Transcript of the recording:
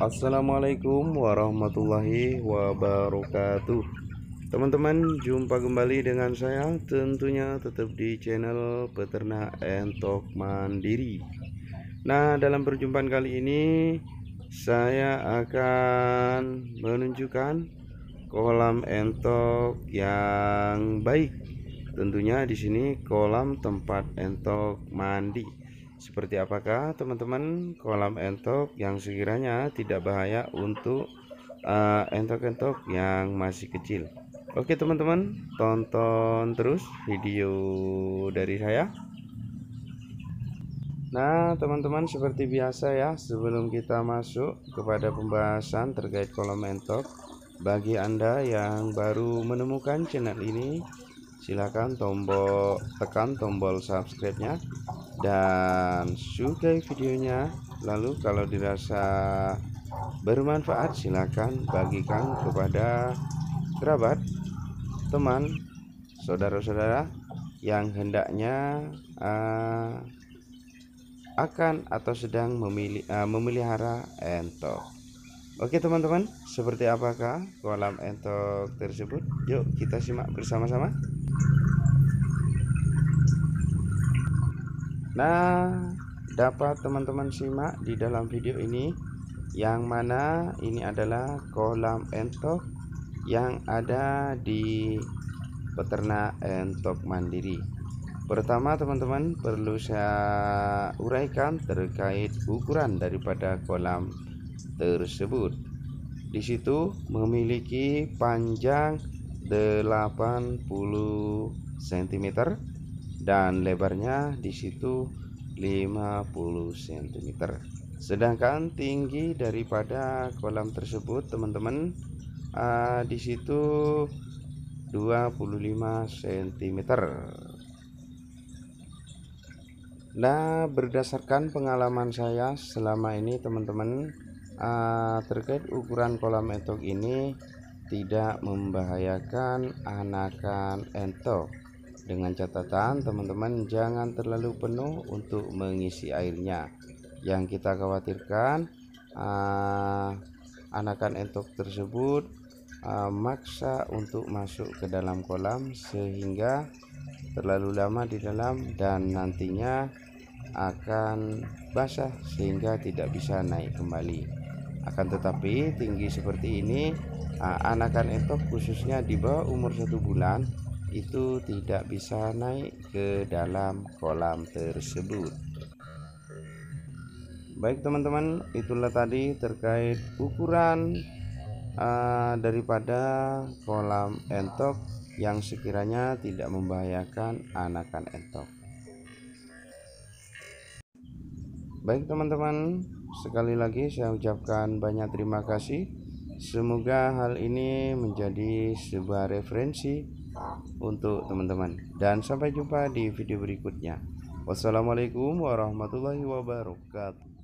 Assalamualaikum warahmatullahi wabarakatuh Teman-teman jumpa kembali dengan saya tentunya tetap di channel peternak entok mandiri Nah dalam perjumpaan kali ini saya akan menunjukkan kolam entok yang baik tentunya di sini kolam tempat entok mandi seperti apakah teman-teman kolam entok yang sekiranya tidak bahaya untuk eh, entok-entok uh, yang masih kecil? Oke teman-teman, tonton terus video dari saya. Nah teman-teman seperti biasa ya, sebelum kita masuk kepada pembahasan terkait kolam entok, bagi Anda yang baru menemukan channel ini, silahkan tombol tekan tombol subscribe-nya dan sukai videonya lalu kalau dirasa bermanfaat silakan bagikan kepada kerabat teman saudara-saudara yang hendaknya uh, akan atau sedang memilih, eh, uh, memelihara entok Oke teman-teman seperti apakah kolam entok tersebut yuk kita simak bersama-sama Nah, dapat teman-teman simak di dalam video ini yang mana ini adalah kolam entok yang ada di peternak entok mandiri. Pertama, teman-teman perlu saya uraikan terkait ukuran daripada kolam tersebut. Di situ memiliki panjang 80 cm dan lebarnya di situ 50 cm. Sedangkan tinggi daripada kolam tersebut, teman-teman, uh, di situ 25 cm. Nah, berdasarkan pengalaman saya selama ini, teman-teman, uh, terkait ukuran kolam entok ini tidak membahayakan anakan entok dengan catatan teman-teman jangan terlalu penuh untuk mengisi airnya. Yang kita khawatirkan uh, anakan entok tersebut uh, maksa untuk masuk ke dalam kolam sehingga terlalu lama di dalam dan nantinya akan basah sehingga tidak bisa naik kembali akan tetapi tinggi seperti ini ah, anakan entok khususnya di bawah umur satu bulan itu tidak bisa naik ke dalam kolam tersebut baik teman-teman itulah tadi terkait ukuran uh, daripada kolam entok yang sekiranya tidak membahayakan anakan entok baik teman-teman sekali lagi saya ucapkan banyak terima kasih Semoga hal ini menjadi sebuah referensi untuk teman-teman dan sampai jumpa di video berikutnya wassalamualaikum warahmatullahi wabarakatuh